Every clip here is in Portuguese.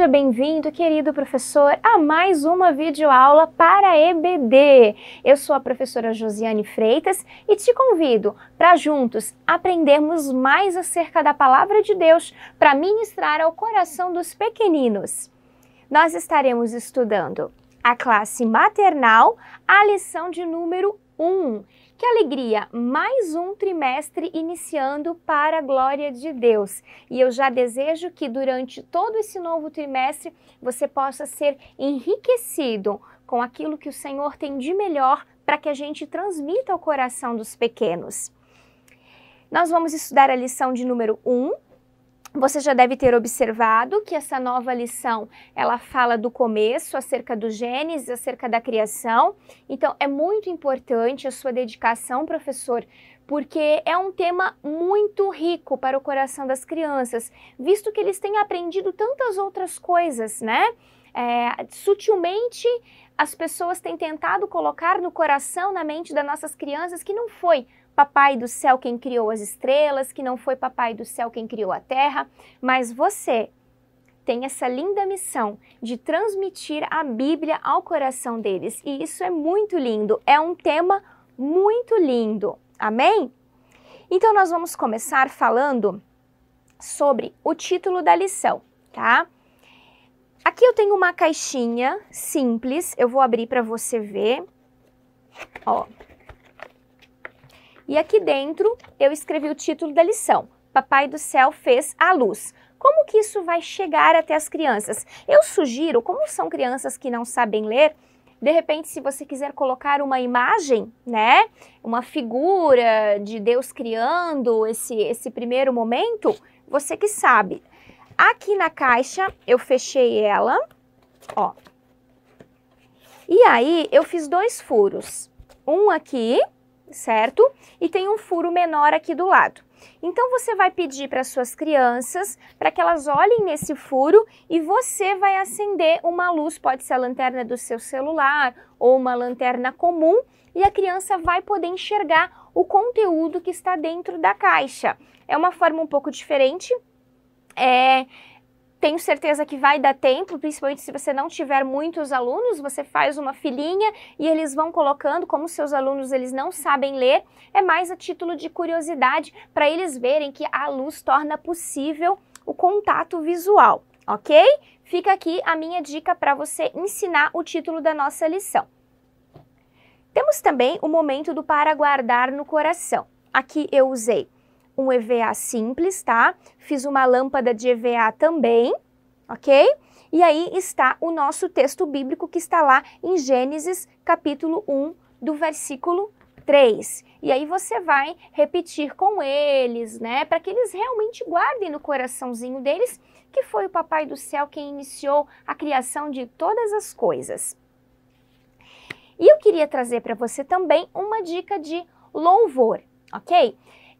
Seja bem-vindo, querido professor, a mais uma videoaula para EBD. Eu sou a professora Josiane Freitas e te convido para juntos aprendermos mais acerca da palavra de Deus para ministrar ao coração dos pequeninos. Nós estaremos estudando a classe maternal, a lição de número 1. Que alegria! Mais um trimestre iniciando para a glória de Deus. E eu já desejo que durante todo esse novo trimestre você possa ser enriquecido com aquilo que o Senhor tem de melhor para que a gente transmita ao coração dos pequenos. Nós vamos estudar a lição de número 1, você já deve ter observado que essa nova lição, ela fala do começo, acerca do Gênesis, acerca da criação. Então, é muito importante a sua dedicação, professor, porque é um tema muito rico para o coração das crianças, visto que eles têm aprendido tantas outras coisas, né? É, sutilmente as pessoas têm tentado colocar no coração, na mente das nossas crianças que não foi papai do céu quem criou as estrelas, que não foi papai do céu quem criou a terra, mas você tem essa linda missão de transmitir a Bíblia ao coração deles. E isso é muito lindo, é um tema muito lindo. Amém? Então nós vamos começar falando sobre o título da lição, tá? Aqui eu tenho uma caixinha simples, eu vou abrir para você ver. Ó, e aqui dentro eu escrevi o título da lição: Papai do Céu fez a luz. Como que isso vai chegar até as crianças? Eu sugiro, como são crianças que não sabem ler, de repente, se você quiser colocar uma imagem, né, uma figura de Deus criando esse, esse primeiro momento, você que sabe. Aqui na caixa eu fechei ela, ó. E aí eu fiz dois furos, um aqui certo? E tem um furo menor aqui do lado. Então você vai pedir para suas crianças para que elas olhem nesse furo e você vai acender uma luz, pode ser a lanterna do seu celular ou uma lanterna comum, e a criança vai poder enxergar o conteúdo que está dentro da caixa. É uma forma um pouco diferente, é, tenho certeza que vai dar tempo, principalmente se você não tiver muitos alunos, você faz uma filinha e eles vão colocando, como seus alunos eles não sabem ler, é mais a título de curiosidade para eles verem que a luz torna possível o contato visual, ok? Fica aqui a minha dica para você ensinar o título da nossa lição. Temos também o momento do para guardar no coração. Aqui eu usei um EVA simples, tá? Fiz uma lâmpada de EVA também, ok? E aí está o nosso texto bíblico que está lá em Gênesis capítulo 1, do versículo 3. E aí você vai repetir com eles, né? Para que eles realmente guardem no coraçãozinho deles que foi o Papai do Céu quem iniciou a criação de todas as coisas. E eu queria trazer para você também uma dica de louvor, ok?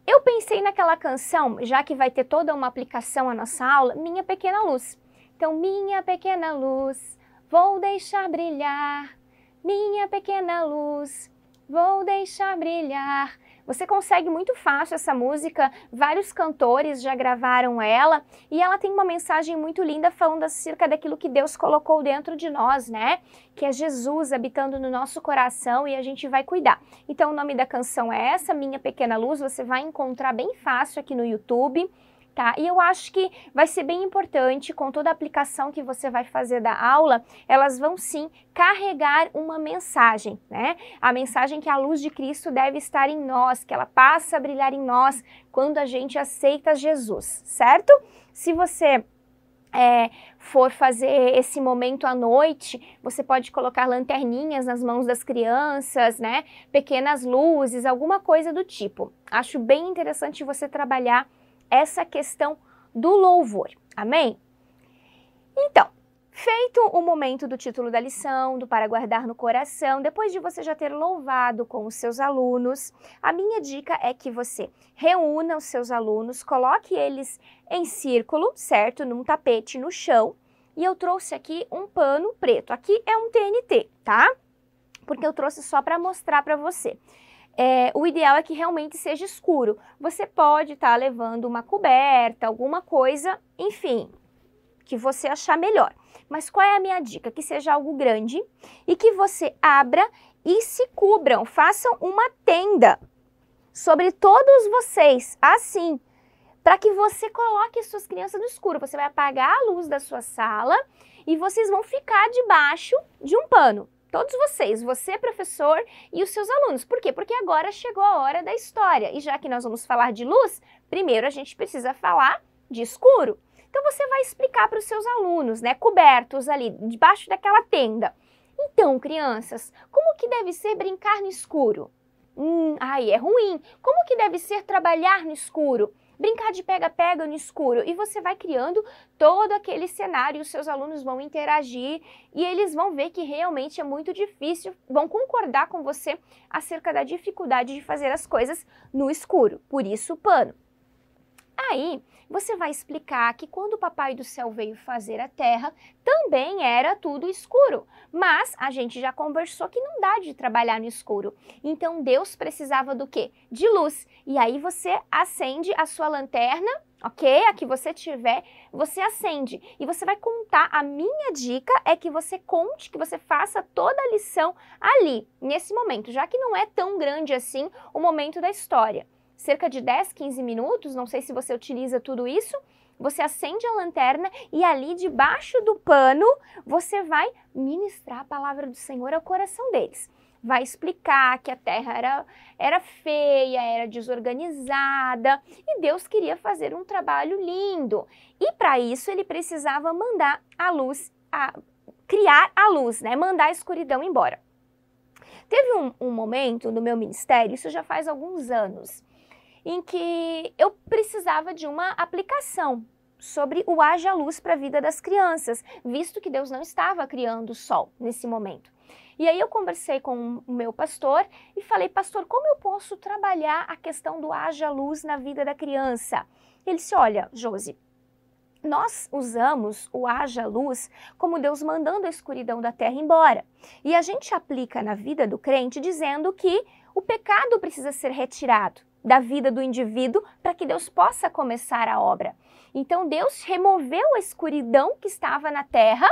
Eu pensei naquela canção, já que vai ter toda uma aplicação à nossa aula, Minha Pequena Luz. Então, Minha Pequena Luz, vou deixar brilhar. Minha pequena luz, vou deixar brilhar. Você consegue muito fácil essa música, vários cantores já gravaram ela e ela tem uma mensagem muito linda falando acerca daquilo que Deus colocou dentro de nós, né? Que é Jesus habitando no nosso coração e a gente vai cuidar. Então o nome da canção é essa, Minha Pequena Luz, você vai encontrar bem fácil aqui no YouTube tá? E eu acho que vai ser bem importante com toda a aplicação que você vai fazer da aula, elas vão sim carregar uma mensagem, né? A mensagem que a luz de Cristo deve estar em nós, que ela passa a brilhar em nós quando a gente aceita Jesus, certo? Se você é, for fazer esse momento à noite, você pode colocar lanterninhas nas mãos das crianças, né? Pequenas luzes, alguma coisa do tipo. Acho bem interessante você trabalhar essa questão do louvor. Amém? Então, feito o momento do título da lição, do para guardar no coração, depois de você já ter louvado com os seus alunos, a minha dica é que você reúna os seus alunos, coloque eles em círculo, certo? Num tapete no chão. E eu trouxe aqui um pano preto. Aqui é um TNT, tá? Porque eu trouxe só para mostrar para você é, o ideal é que realmente seja escuro. Você pode estar tá levando uma coberta, alguma coisa, enfim, que você achar melhor. Mas qual é a minha dica? Que seja algo grande e que você abra e se cubram, façam uma tenda sobre todos vocês, assim, para que você coloque suas crianças no escuro. Você vai apagar a luz da sua sala e vocês vão ficar debaixo de um pano todos vocês, você professor e os seus alunos. Por quê? Porque agora chegou a hora da história. E já que nós vamos falar de luz, primeiro a gente precisa falar de escuro. Então você vai explicar para os seus alunos, né, cobertos ali debaixo daquela tenda. Então, crianças, como que deve ser brincar no escuro? Hum, ai, é ruim. Como que deve ser trabalhar no escuro? brincar de pega-pega no escuro. E você vai criando todo aquele cenário, os seus alunos vão interagir e eles vão ver que realmente é muito difícil, vão concordar com você acerca da dificuldade de fazer as coisas no escuro. Por isso, pano. Aí você vai explicar que quando o Papai do Céu veio fazer a Terra, também era tudo escuro. Mas a gente já conversou que não dá de trabalhar no escuro. Então Deus precisava do quê? De luz. E aí você acende a sua lanterna ok? A que você tiver, você acende e você vai contar. A minha dica é que você conte, que você faça toda a lição ali, nesse momento, já que não é tão grande assim o momento da história cerca de 10, 15 minutos, não sei se você utiliza tudo isso, você acende a lanterna e ali debaixo do pano você vai ministrar a palavra do Senhor ao coração deles. Vai explicar que a terra era, era feia, era desorganizada e Deus queria fazer um trabalho lindo. E para isso ele precisava mandar a luz, a, criar a luz, né? mandar a escuridão embora. Teve um, um momento no meu ministério, isso já faz alguns anos, em que eu precisava de uma aplicação sobre o haja luz para a vida das crianças, visto que Deus não estava criando o sol nesse momento. E aí eu conversei com o meu pastor e falei, pastor, como eu posso trabalhar a questão do haja luz na vida da criança? Ele disse, olha, Josi, nós usamos o haja luz como Deus mandando a escuridão da terra embora. E a gente aplica na vida do crente dizendo que o pecado precisa ser retirado da vida do indivíduo para que Deus possa começar a obra. Então Deus removeu a escuridão que estava na terra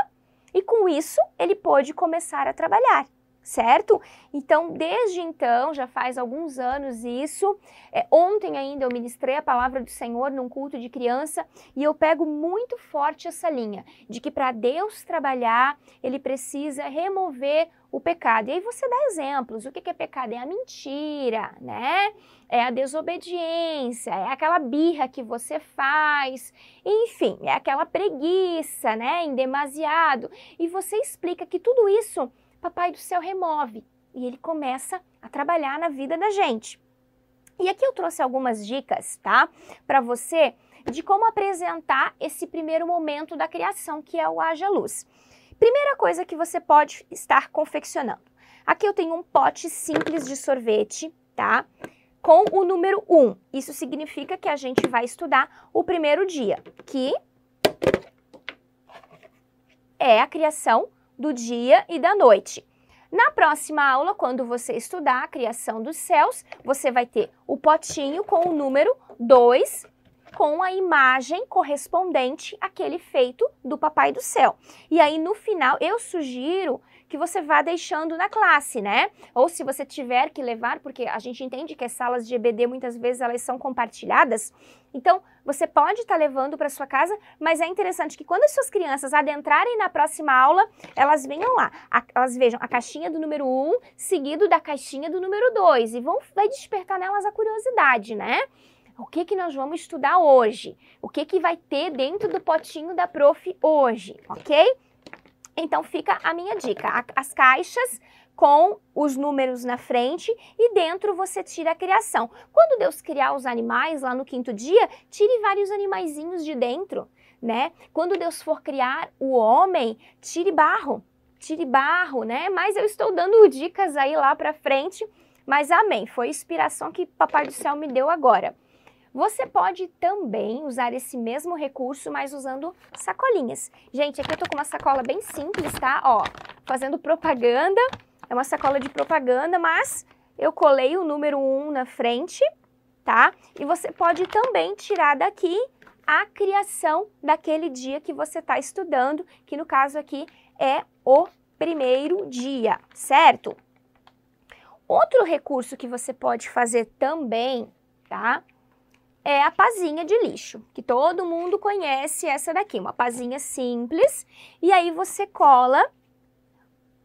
e com isso ele pôde começar a trabalhar certo? Então, desde então, já faz alguns anos isso. É, ontem ainda eu ministrei a palavra do Senhor num culto de criança e eu pego muito forte essa linha de que para Deus trabalhar, ele precisa remover o pecado. E aí você dá exemplos. O que é pecado? É a mentira, né? É a desobediência, é aquela birra que você faz, enfim, é aquela preguiça, né? Em demasiado. E você explica que tudo isso, Papai do Céu remove. E ele começa a trabalhar na vida da gente. E aqui eu trouxe algumas dicas, tá? Para você de como apresentar esse primeiro momento da criação, que é o haja luz. Primeira coisa que você pode estar confeccionando. Aqui eu tenho um pote simples de sorvete, tá? Com o número 1. Isso significa que a gente vai estudar o primeiro dia, que é a criação do dia e da noite. Na próxima aula, quando você estudar a criação dos céus, você vai ter o potinho com o número 2 com a imagem correspondente àquele feito do Papai do Céu. E aí no final eu sugiro que você vá deixando na classe, né? Ou se você tiver que levar, porque a gente entende que as salas de EBD muitas vezes elas são compartilhadas, então você pode estar tá levando para sua casa, mas é interessante que quando as suas crianças adentrarem na próxima aula, elas venham lá, a, elas vejam a caixinha do número 1 um, seguido da caixinha do número 2 e vão vai despertar nelas a curiosidade, né? o que, que nós vamos estudar hoje, o que, que vai ter dentro do potinho da prof hoje, ok? Então fica a minha dica, as caixas com os números na frente e dentro você tira a criação. Quando Deus criar os animais lá no quinto dia, tire vários animaizinhos de dentro, né? Quando Deus for criar o homem, tire barro, tire barro, né? Mas eu estou dando dicas aí lá para frente, mas amém, foi a inspiração que papai do céu me deu agora. Você pode também usar esse mesmo recurso, mas usando sacolinhas. Gente, aqui eu tô com uma sacola bem simples, tá? Ó, fazendo propaganda, é uma sacola de propaganda, mas eu colei o número 1 na frente, tá? E você pode também tirar daqui a criação daquele dia que você está estudando, que no caso aqui é o primeiro dia, certo? Outro recurso que você pode fazer também, tá? é a pazinha de lixo, que todo mundo conhece essa daqui, uma pazinha simples. E aí você cola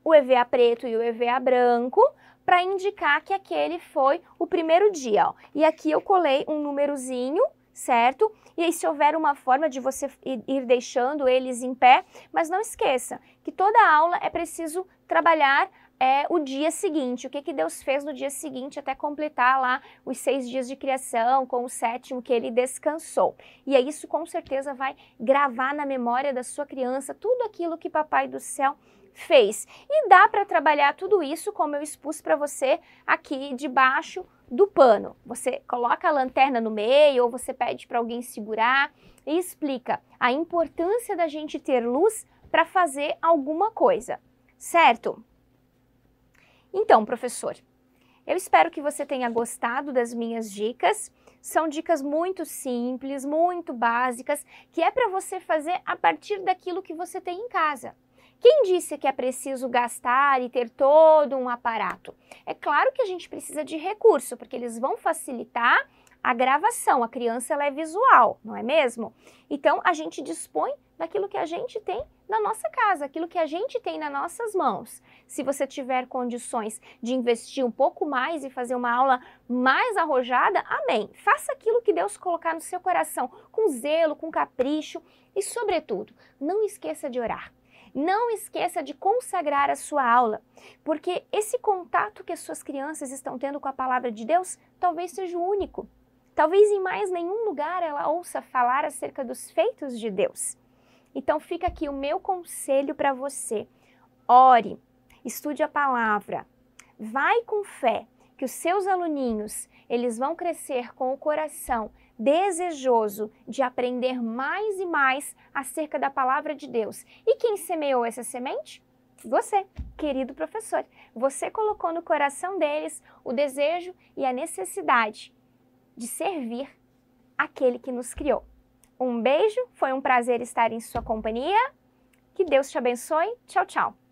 o EVA preto e o EVA branco para indicar que aquele foi o primeiro dia. Ó. E aqui eu colei um númerozinho, certo? E aí se houver uma forma de você ir deixando eles em pé, mas não esqueça que toda aula é preciso trabalhar é o dia seguinte, o que, que Deus fez no dia seguinte até completar lá os seis dias de criação, com o sétimo que ele descansou. E é isso com certeza vai gravar na memória da sua criança tudo aquilo que Papai do Céu fez. E dá para trabalhar tudo isso, como eu expus para você aqui debaixo do pano. Você coloca a lanterna no meio ou você pede para alguém segurar e explica a importância da gente ter luz para fazer alguma coisa, certo? Então, professor, eu espero que você tenha gostado das minhas dicas. São dicas muito simples, muito básicas, que é para você fazer a partir daquilo que você tem em casa. Quem disse que é preciso gastar e ter todo um aparato? É claro que a gente precisa de recurso, porque eles vão facilitar a gravação. A criança é visual, não é mesmo? Então a gente dispõe daquilo que a gente tem na nossa casa, aquilo que a gente tem nas nossas mãos. Se você tiver condições de investir um pouco mais e fazer uma aula mais arrojada, amém. Faça aquilo que Deus colocar no seu coração, com zelo, com capricho e, sobretudo, não esqueça de orar. Não esqueça de consagrar a sua aula, porque esse contato que as suas crianças estão tendo com a palavra de Deus talvez seja o único. Talvez em mais nenhum lugar ela ouça falar acerca dos feitos de Deus. Então fica aqui o meu conselho para você. Ore, estude a palavra. Vai com fé que os seus aluninhos, eles vão crescer com o coração desejoso de aprender mais e mais acerca da palavra de Deus. E quem semeou essa semente? Você, querido professor. Você colocou no coração deles o desejo e a necessidade de servir aquele que nos criou. Um beijo, foi um prazer estar em sua companhia. Que Deus te abençoe. Tchau, tchau.